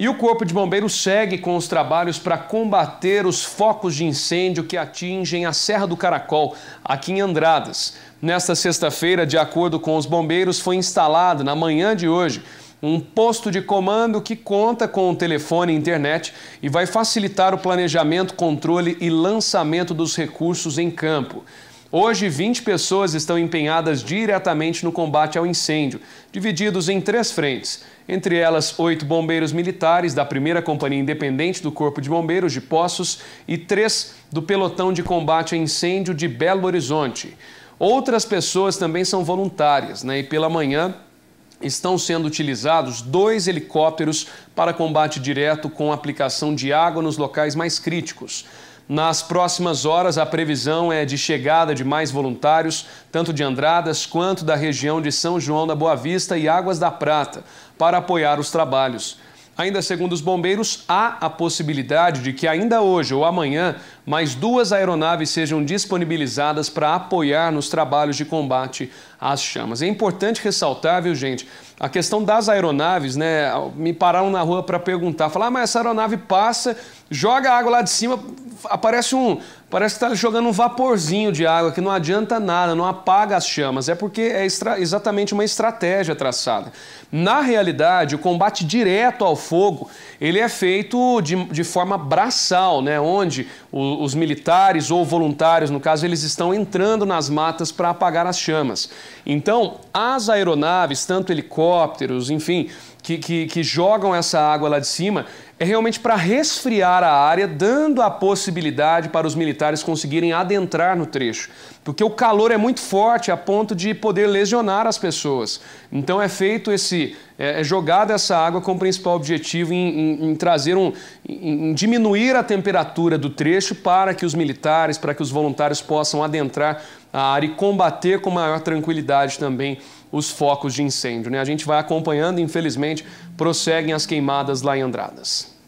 E o Corpo de Bombeiros segue com os trabalhos para combater os focos de incêndio que atingem a Serra do Caracol, aqui em Andradas. Nesta sexta-feira, de acordo com os bombeiros, foi instalado, na manhã de hoje, um posto de comando que conta com o telefone e internet e vai facilitar o planejamento, controle e lançamento dos recursos em campo. Hoje, 20 pessoas estão empenhadas diretamente no combate ao incêndio, divididos em três frentes. Entre elas, oito bombeiros militares da 1 Companhia Independente do Corpo de Bombeiros de Poços e três do Pelotão de Combate a Incêndio de Belo Horizonte. Outras pessoas também são voluntárias, né? E pela manhã, estão sendo utilizados dois helicópteros para combate direto com aplicação de água nos locais mais críticos. Nas próximas horas, a previsão é de chegada de mais voluntários, tanto de Andradas quanto da região de São João da Boa Vista e Águas da Prata, para apoiar os trabalhos. Ainda segundo os bombeiros, há a possibilidade de que ainda hoje ou amanhã mais duas aeronaves sejam disponibilizadas para apoiar nos trabalhos de combate às chamas. É importante ressaltar, viu, gente, a questão das aeronaves, né? Me pararam na rua para perguntar, falar, ah, mas essa aeronave passa, joga água lá de cima, aparece um, parece que está jogando um vaporzinho de água que não adianta nada, não apaga as chamas. É porque é extra, exatamente uma estratégia traçada. Na realidade, o combate direto ao fogo ele é feito de, de forma braçal, né? Onde o os militares ou voluntários, no caso, eles estão entrando nas matas para apagar as chamas. Então, as aeronaves, tanto helicópteros, enfim, que, que, que jogam essa água lá de cima, é realmente para resfriar a área, dando a possibilidade para os militares conseguirem adentrar no trecho. Porque o calor é muito forte a ponto de poder lesionar as pessoas. Então é feito esse. É, é jogada essa água com o principal objetivo em, em, em trazer um. Em, em diminuir a temperatura do trecho para que os militares, para que os voluntários possam adentrar a área e combater com maior tranquilidade também os focos de incêndio. Né? A gente vai acompanhando, infelizmente, prosseguem as queimadas lá em Andradas.